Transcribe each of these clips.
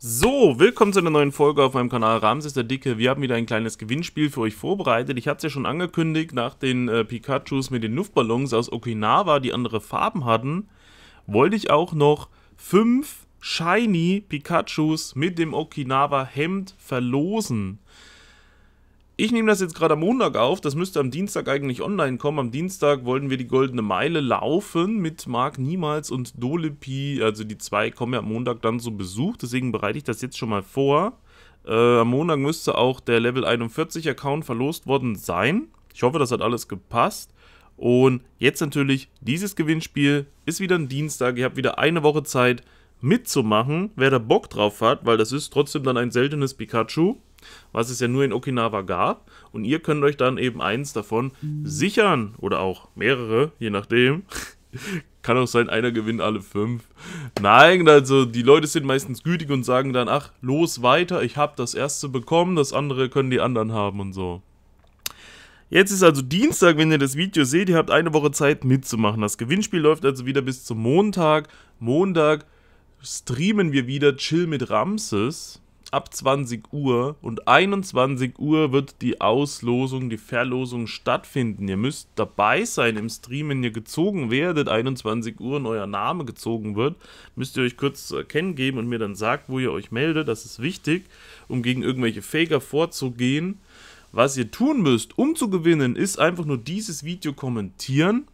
So, willkommen zu einer neuen Folge auf meinem Kanal Ramses der Dicke. Wir haben wieder ein kleines Gewinnspiel für euch vorbereitet. Ich hatte es ja schon angekündigt, nach den äh, Pikachus mit den Luftballons aus Okinawa, die andere Farben hatten, wollte ich auch noch fünf Shiny Pikachus mit dem Okinawa Hemd verlosen. Ich nehme das jetzt gerade am Montag auf, das müsste am Dienstag eigentlich online kommen. Am Dienstag wollten wir die Goldene Meile laufen mit Marc Niemals und Dolepi. Also die zwei kommen ja am Montag dann zu Besuch, deswegen bereite ich das jetzt schon mal vor. Äh, am Montag müsste auch der Level 41 Account verlost worden sein. Ich hoffe, das hat alles gepasst. Und jetzt natürlich, dieses Gewinnspiel ist wieder ein Dienstag. Ihr habt wieder eine Woche Zeit mitzumachen. Wer da Bock drauf hat, weil das ist trotzdem dann ein seltenes Pikachu was es ja nur in Okinawa gab. Und ihr könnt euch dann eben eins davon sichern oder auch mehrere, je nachdem. Kann auch sein, einer gewinnt alle fünf. Nein, also die Leute sind meistens gütig und sagen dann, ach, los weiter, ich habe das erste bekommen, das andere können die anderen haben und so. Jetzt ist also Dienstag, wenn ihr das Video seht, ihr habt eine Woche Zeit mitzumachen. Das Gewinnspiel läuft also wieder bis zum Montag. Montag streamen wir wieder Chill mit Ramses ab 20 Uhr und 21 Uhr wird die Auslosung, die Verlosung stattfinden. Ihr müsst dabei sein im Stream, wenn ihr gezogen werdet, 21 Uhr und euer Name gezogen wird, müsst ihr euch kurz zu erkennen geben und mir dann sagt, wo ihr euch meldet. Das ist wichtig, um gegen irgendwelche Faker vorzugehen. Was ihr tun müsst, um zu gewinnen, ist einfach nur dieses Video kommentieren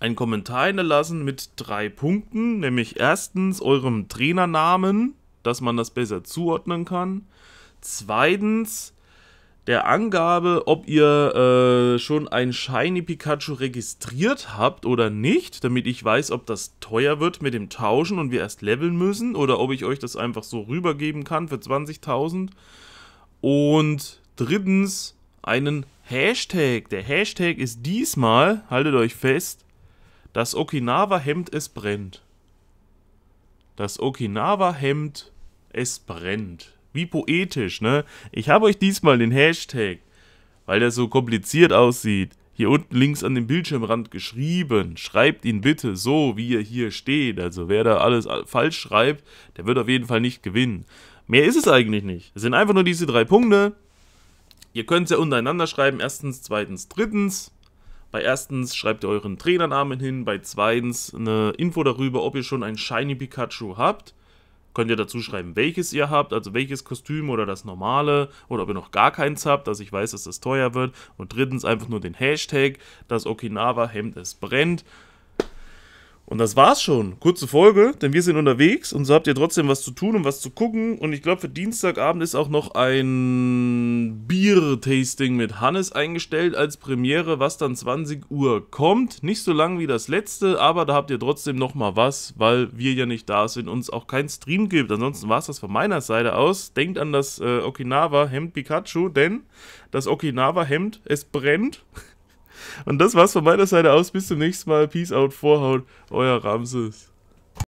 einen Kommentar hinterlassen mit drei Punkten, nämlich erstens eurem Trainernamen, dass man das besser zuordnen kann. Zweitens der Angabe, ob ihr äh, schon ein Shiny Pikachu registriert habt oder nicht, damit ich weiß, ob das teuer wird mit dem Tauschen und wir erst leveln müssen oder ob ich euch das einfach so rübergeben kann für 20.000. Und drittens einen Hashtag. Der Hashtag ist diesmal, haltet euch fest, das Okinawa-Hemd es brennt. Das Okinawa-Hemd es brennt. Wie poetisch, ne? Ich habe euch diesmal den Hashtag, weil der so kompliziert aussieht, hier unten links an dem Bildschirmrand geschrieben. Schreibt ihn bitte so, wie er hier steht. Also wer da alles falsch schreibt, der wird auf jeden Fall nicht gewinnen. Mehr ist es eigentlich nicht. Es sind einfach nur diese drei Punkte. Ihr könnt es ja untereinander schreiben. Erstens, zweitens, drittens. Bei erstens schreibt ihr euren Trainernamen hin, bei zweitens eine Info darüber, ob ihr schon ein Shiny Pikachu habt. Könnt ihr dazu schreiben, welches ihr habt, also welches Kostüm oder das normale oder ob ihr noch gar keins habt, also ich weiß, dass das teuer wird. Und drittens einfach nur den Hashtag, das Okinawa Hemd es brennt. Und das war's schon. Kurze Folge, denn wir sind unterwegs und so habt ihr trotzdem was zu tun und was zu gucken. Und ich glaube, für Dienstagabend ist auch noch ein Bier-Tasting mit Hannes eingestellt als Premiere, was dann 20 Uhr kommt. Nicht so lang wie das letzte, aber da habt ihr trotzdem nochmal was, weil wir ja nicht da sind und uns auch kein Stream gibt. Ansonsten war's das von meiner Seite aus. Denkt an das äh, Okinawa-Hemd Pikachu, denn das Okinawa-Hemd, es brennt. Und das war's von meiner Seite aus. Bis zum nächsten Mal. Peace out, Vorhaut. Euer Ramses.